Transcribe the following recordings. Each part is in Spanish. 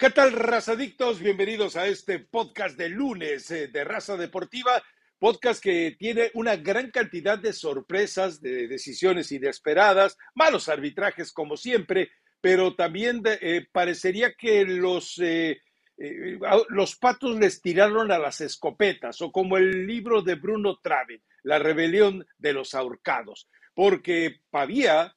¿Qué tal, razadictos? Bienvenidos a este podcast de lunes eh, de Raza Deportiva, podcast que tiene una gran cantidad de sorpresas, de decisiones inesperadas, malos arbitrajes como siempre, pero también eh, parecería que los, eh, los patos les tiraron a las escopetas, o como el libro de Bruno Trave, La rebelión de los ahorcados, porque había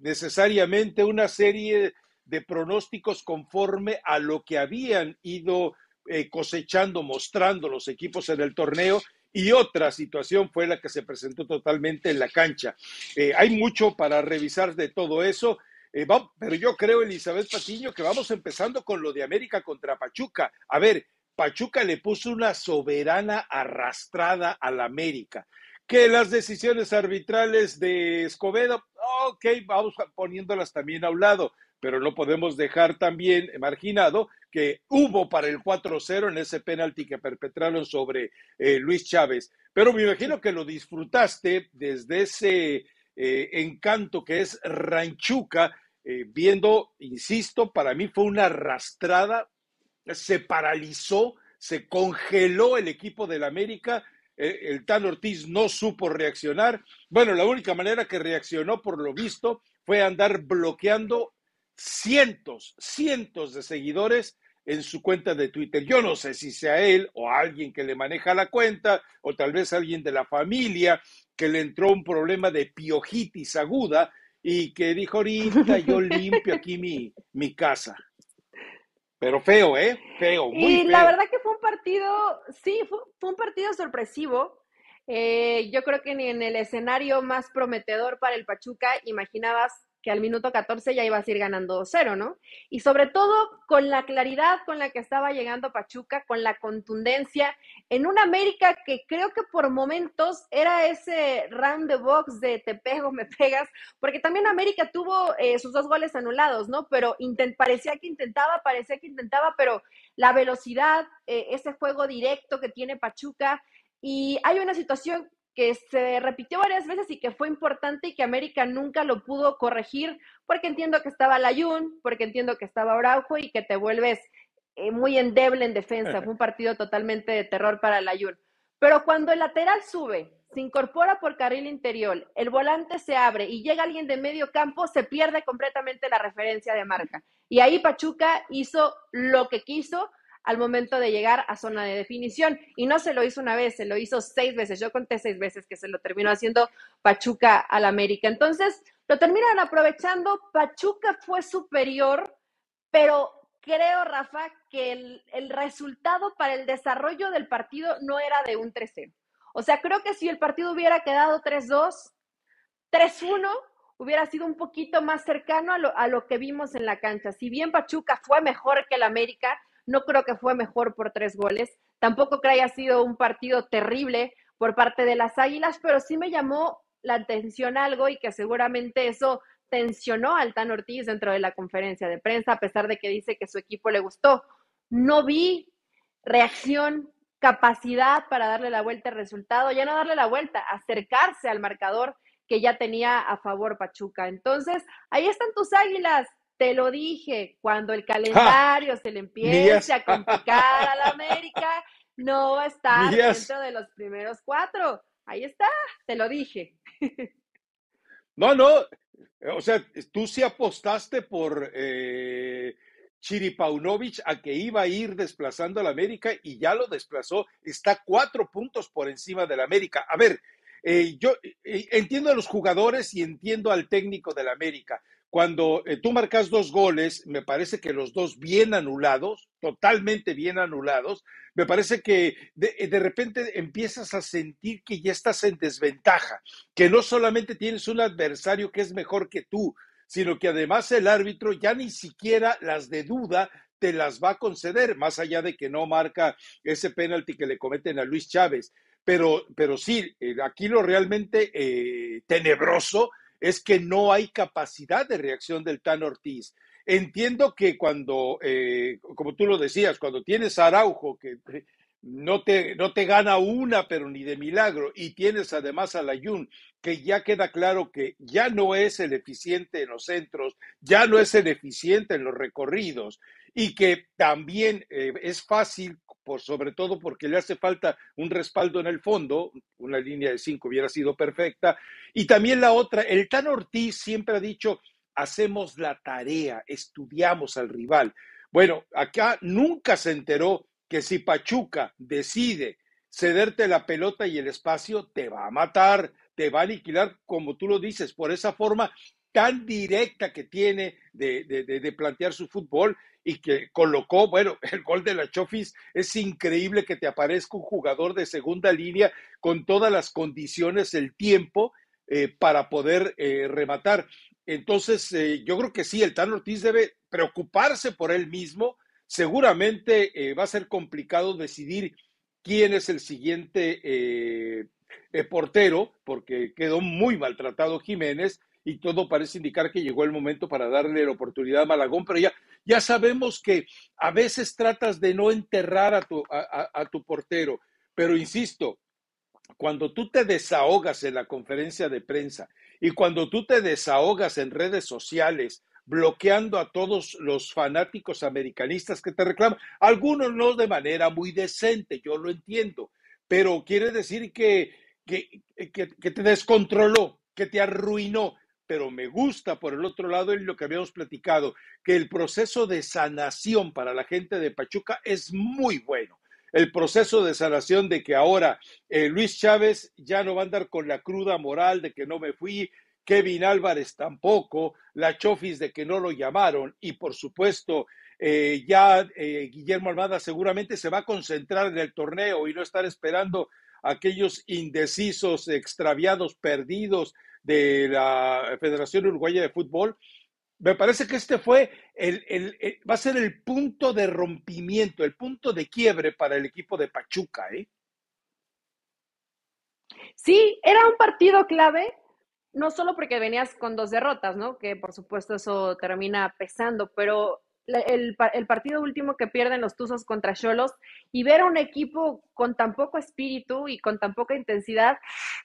necesariamente una serie de pronósticos conforme a lo que habían ido eh, cosechando, mostrando los equipos en el torneo. Y otra situación fue la que se presentó totalmente en la cancha. Eh, hay mucho para revisar de todo eso. Eh, pero yo creo, Elizabeth Patiño, que vamos empezando con lo de América contra Pachuca. A ver, Pachuca le puso una soberana arrastrada a la América. Que las decisiones arbitrales de Escobedo, ok, vamos poniéndolas también a un lado pero no podemos dejar también marginado que hubo para el 4-0 en ese penalti que perpetraron sobre eh, Luis Chávez. Pero me imagino que lo disfrutaste desde ese eh, encanto que es Ranchuca, eh, viendo, insisto, para mí fue una arrastrada, se paralizó, se congeló el equipo del América el tal Ortiz no supo reaccionar. Bueno, la única manera que reaccionó, por lo visto, fue andar bloqueando cientos, cientos de seguidores en su cuenta de Twitter. Yo no sé si sea él o alguien que le maneja la cuenta o tal vez alguien de la familia que le entró un problema de piojitis aguda y que dijo ahorita yo limpio aquí mi, casa. Pero feo, ¿eh? Feo. Muy y la verdad que fue un partido, sí, fue, un partido sorpresivo. Eh, yo creo que ni en el escenario más prometedor para el Pachuca imaginabas que al minuto 14 ya ibas a ir ganando 2-0, ¿no? Y sobre todo con la claridad con la que estaba llegando Pachuca, con la contundencia, en una América que creo que por momentos era ese round the box de te pego, me pegas, porque también América tuvo eh, sus dos goles anulados, ¿no? Pero parecía que intentaba, parecía que intentaba, pero la velocidad, eh, ese juego directo que tiene Pachuca, y hay una situación que se repitió varias veces y que fue importante y que América nunca lo pudo corregir, porque entiendo que estaba Layun, porque entiendo que estaba Araujo y que te vuelves eh, muy endeble en defensa. Fue un partido totalmente de terror para Layun. Pero cuando el lateral sube, se incorpora por carril interior, el volante se abre y llega alguien de medio campo, se pierde completamente la referencia de marca. Y ahí Pachuca hizo lo que quiso, al momento de llegar a zona de definición. Y no se lo hizo una vez, se lo hizo seis veces. Yo conté seis veces que se lo terminó haciendo Pachuca al América. Entonces, lo terminan aprovechando. Pachuca fue superior, pero creo, Rafa, que el, resultado para el desarrollo del partido no era de un 3-0. O sea, creo que si el partido hubiera quedado 3-2, 3-1 hubiera sido un poquito más cercano a lo, a lo, que vimos en la cancha. Si bien Pachuca fue mejor que el América, no creo que fue mejor por tres goles. Tampoco creo que haya sido un partido terrible por parte de las Águilas, pero sí me llamó la atención algo y que seguramente eso tensionó a Altán Ortiz dentro de la conferencia de prensa, a pesar de que dice que su equipo le gustó. No vi reacción, capacidad para darle la vuelta al resultado, ya no darle la vuelta, acercarse al marcador que ya tenía a favor Pachuca. Entonces, ahí están tus águilas, te lo dije, cuando el calendario se le empieza a complicar a la América, no está dentro de los primeros cuatro. Ahí está, te lo dije. No, no, o sea, tú sí apostaste por eh, Chiripaunovich a que iba a ir desplazando al América y ya lo desplazó, está cuatro puntos por encima de la América. A ver, eh, yo eh, entiendo a los jugadores y entiendo al técnico de la América cuando eh, tú marcas dos goles, me parece que los dos bien anulados, totalmente bien anulados, me parece que eh, de, repente empiezas a sentir que ya estás en desventaja, que no solamente tienes un adversario que es mejor que tú, sino que además el árbitro ya ni siquiera las de duda te las va a conceder, más allá de que no marca ese penalti que le cometen a Luis Chávez. Pero, pero sí, eh, aquí lo realmente tenebroso es que no hay capacidad de reacción del Tan Ortiz. Entiendo que cuando, eh, como tú lo decías, cuando tienes Araujo, que no te, no te gana una, pero ni de milagro, y tienes además a Layun, que ya queda claro que ya no es el eficiente en los centros, ya no es el eficiente en los recorridos, y que también eh, es fácil sobre todo porque le hace falta un respaldo en el fondo, una línea de cinco hubiera sido perfecta. Y también la otra, el Tan Ortiz siempre ha dicho, hacemos la tarea, estudiamos al rival. Bueno, acá nunca se enteró que si Pachuca decide cederte la pelota y el espacio, te va a matar, te va a aniquilar, como tú lo dices, por esa forma tan directa que tiene de, plantear su fútbol y que colocó, bueno, el gol de la Chofis es increíble que te aparezca un jugador de segunda línea con todas las condiciones, el tiempo eh, para poder eh, rematar. Entonces, eh, yo creo que sí, el Tan Ortiz debe preocuparse por él mismo. Seguramente va a ser complicado decidir quién es el siguiente portero, porque quedó muy maltratado Jiménez y todo parece indicar que llegó el momento para darle la oportunidad a Malagón, pero ya, ya sabemos que a veces tratas de no enterrar a tu, a, tu portero, pero insisto, cuando tú te desahogas en la conferencia de prensa y cuando tú te desahogas en redes sociales, bloqueando a todos los fanáticos americanistas que te reclaman, algunos no de manera muy decente, yo lo entiendo, pero quiere decir que, que te descontroló, que te arruinó, pero me gusta por el otro lado lo que habíamos platicado, que el proceso de sanación para la gente de Pachuca es muy bueno. El proceso de sanación de que ahora eh, Luis Chávez ya no va a andar con la cruda moral de que no me fui, Kevin Álvarez tampoco, la Chofis de que no lo llamaron y por supuesto eh, ya eh, Guillermo Almada seguramente se va a concentrar en el torneo y no estar esperando aquellos indecisos, extraviados, perdidos de la Federación Uruguaya de Fútbol. Me parece que este fue el, va a ser el punto de rompimiento, el punto de quiebre para el equipo de Pachuca, ¿eh? Sí, era un partido clave, no solo porque venías con dos derrotas, ¿no? Que por supuesto eso termina pesando, pero el, partido último que pierden los Tuzos contra Cholos y ver a un equipo con tan poco espíritu y con tan poca intensidad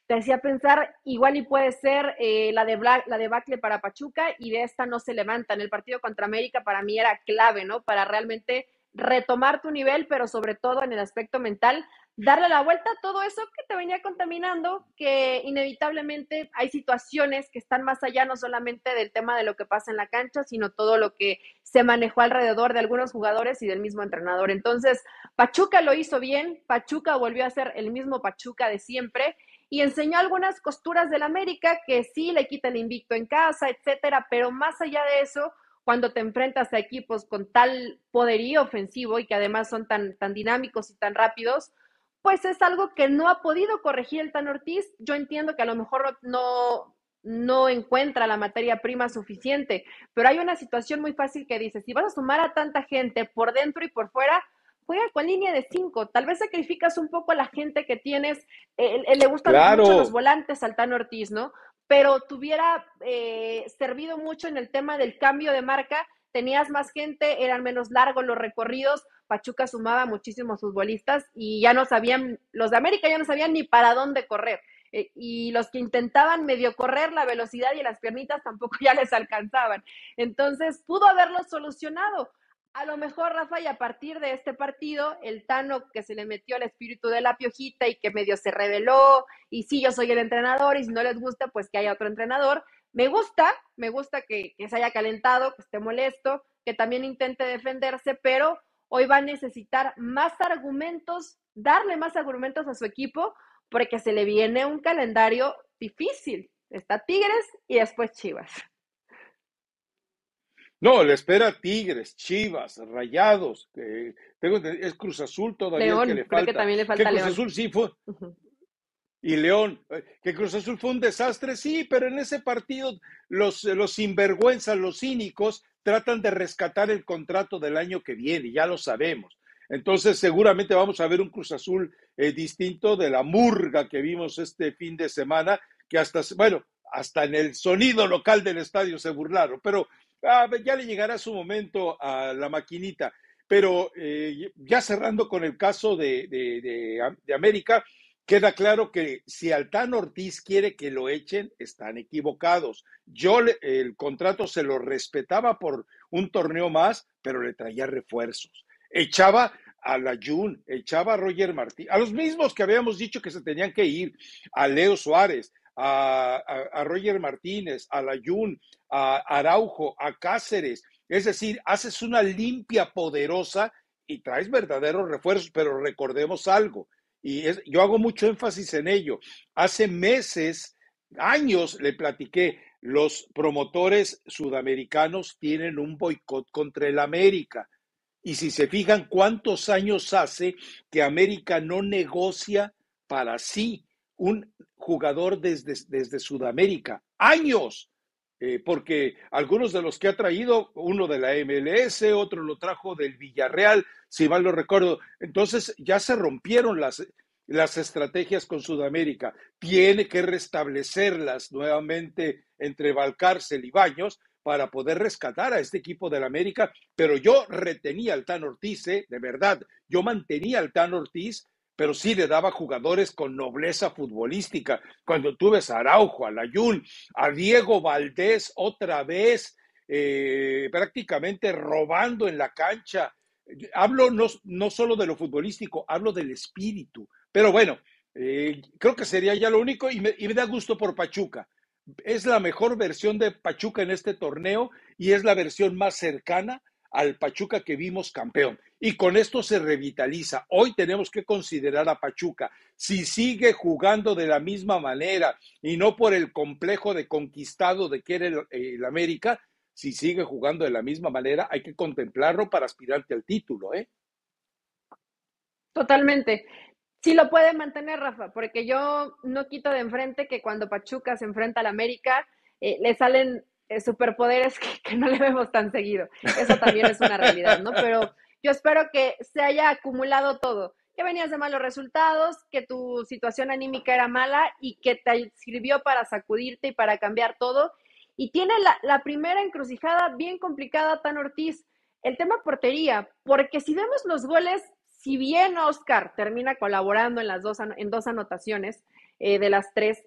te hacía pensar igual y puede ser eh, la de la de Bacle para Pachuca y de esta no se levantan. El partido contra América para mí era clave, ¿no? Para realmente retomar tu nivel, pero sobre todo en el aspecto mental, darle la vuelta a todo eso que te venía contaminando, que inevitablemente hay situaciones que están más allá no solamente del tema de lo que pasa en la cancha, sino todo lo que se manejó alrededor de algunos jugadores y del mismo entrenador. Entonces, Pachuca lo hizo bien, Pachuca volvió a ser el mismo Pachuca de siempre y enseñó algunas costuras del América que sí le quita el invicto en casa, etcétera, pero más allá de eso, cuando te enfrentas a equipos con tal poderío ofensivo y que además son tan, tan dinámicos y tan rápidos, pues es algo que no ha podido corregir el Tan Ortiz. Yo entiendo que a lo mejor no, no encuentra la materia prima suficiente, pero hay una situación muy fácil que dice, si vas a sumar a tanta gente por dentro y por fuera, juega con línea de cinco. Tal vez sacrificas un poco a la gente que tienes, eh, eh, le gustan mucho los volantes al Tan Ortiz, ¿no? Pero tuviera eh, servido mucho en el tema del cambio de marca, tenías más gente, eran menos largos los recorridos, Pachuca sumaba muchísimos futbolistas y ya no sabían, los de América ya no sabían ni para dónde correr. E, y los que intentaban medio correr la velocidad y las piernitas tampoco ya les alcanzaban. Entonces pudo haberlo solucionado. A lo mejor, Rafa, y a partir de este partido, el Tano que se le metió al espíritu de la piojita y que medio se reveló, y sí, yo soy el entrenador, y si no les gusta, pues que haya otro entrenador. Me gusta, me gusta que se haya calentado, que esté molesto, que también intente defenderse, pero hoy va a necesitar más argumentos, darle más argumentos a su equipo, porque se le viene un calendario difícil. Está Tigres y después Chivas. No, le espera Tigres, Chivas, Rayados. es Cruz Azul todavía León, que le falta. Creo que también le falta Cruz Azul sí fue. Y León, eh, que Cruz Azul fue un desastre, sí, pero en ese partido los, los sinvergüenzas, los cínicos, tratan de rescatar el contrato del año que viene, ya lo sabemos. Entonces, seguramente vamos a ver un Cruz Azul eh, distinto de la murga que vimos este fin de semana, que hasta, bueno, hasta en el sonido local del estadio se burlaron, pero ah, ya le llegará su momento a la maquinita. Pero eh, ya cerrando con el caso de América, Queda claro que si Altán Ortiz quiere que lo echen, están equivocados. Yo el contrato se lo respetaba por un torneo más, pero le traía refuerzos. Echaba a la Jun, echaba a Roger Martí, a los mismos que habíamos dicho que se tenían que ir, a Leo Suárez, a, Roger Martínez, a la Jun, a Araujo, a Cáceres. Es decir, haces una limpia poderosa y traes verdaderos refuerzos, pero recordemos algo, y yo hago mucho énfasis en ello. Hace meses, años, le platiqué, los promotores sudamericanos tienen un boicot contra el América. Y si se fijan cuántos años hace que América no negocia para sí un jugador desde, desde Sudamérica. Años. Eh, porque algunos de los que ha traído, uno de la MLS, otro lo trajo del Villarreal, si mal no recuerdo. Entonces ya se rompieron las, las estrategias con Sudamérica. Tiene que restablecerlas nuevamente entre Valcárcel y Baños para poder rescatar a este equipo del América. Pero yo retenía al Tan Ortiz, ¿eh? de verdad. Yo mantenía al Tan Ortiz pero sí le daba jugadores con nobleza futbolística. Cuando tuve a Araujo, a Layún, a Diego Valdés otra vez, eh, prácticamente robando en la cancha. Hablo no, no, solo de lo futbolístico, hablo del espíritu. Pero bueno, eh, creo que sería ya lo único y me da gusto por Pachuca es la mejor versión de Pachuca en este torneo y es la versión más cercana al Pachuca que vimos campeón. Y con esto se revitaliza. Hoy tenemos que considerar a Pachuca. Si sigue jugando de la misma manera y no por el complejo de conquistado de que era el, América, si sigue jugando de la misma manera, hay que contemplarlo para aspirarte al título, ¿eh? Totalmente. si lo puede mantener, Rafa, porque yo no quito de enfrente que cuando Pachuca se enfrenta al América, eh, le salen eh, superpoderes que, no le vemos tan seguido. Eso también es una realidad, ¿no? Pero yo espero que se haya acumulado todo, que venías de malos resultados, que tu situación anímica era mala y que te sirvió para sacudirte y para cambiar todo. Y tiene la, primera encrucijada bien complicada, Tan Ortiz, el tema portería, porque si vemos los goles, si bien Oscar termina colaborando en las dos, en dos anotaciones eh, de las tres,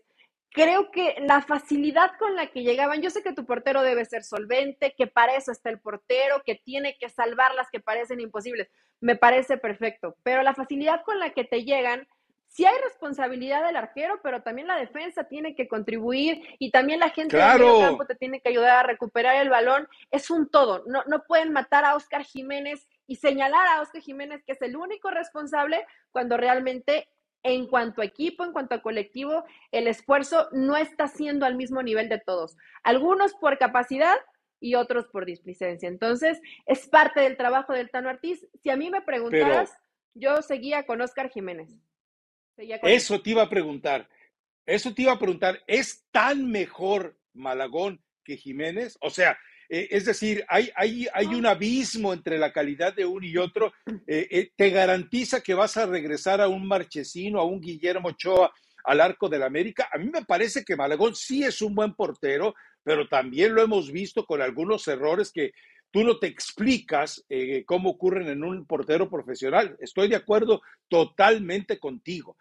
creo que la facilidad con la que llegaban, yo sé que tu portero debe ser solvente, que para eso está el portero, que tiene que salvar las que parecen imposibles, me parece perfecto, pero la facilidad con la que te llegan, si hay responsabilidad del arquero, pero también la defensa tiene que contribuir y también la gente del campo te tiene que ayudar a recuperar el balón, es un todo, no, no pueden matar a Oscar Jiménez y señalar a Oscar Jiménez que es el único responsable cuando realmente en cuanto a equipo, en cuanto a colectivo, el esfuerzo no está siendo al mismo nivel de todos. Algunos por capacidad y otros por displicencia. Entonces, es parte del trabajo del Tano Artís. Si a mí me preguntaras, yo seguía con Oscar Jiménez. eso te iba a preguntar. Eso te iba a preguntar. ¿Es tan mejor Malagón que Jiménez? O sea, eh, es decir, hay, un abismo entre la calidad de uno y otro. Eh, eh, te garantiza que vas a regresar a un Marchesino, a un Guillermo Ochoa al arco de la América. A mí me parece que Malagón sí es un buen portero, pero también lo hemos visto con algunos errores que tú no te explicas cómo ocurren en un portero profesional. Estoy de acuerdo totalmente contigo.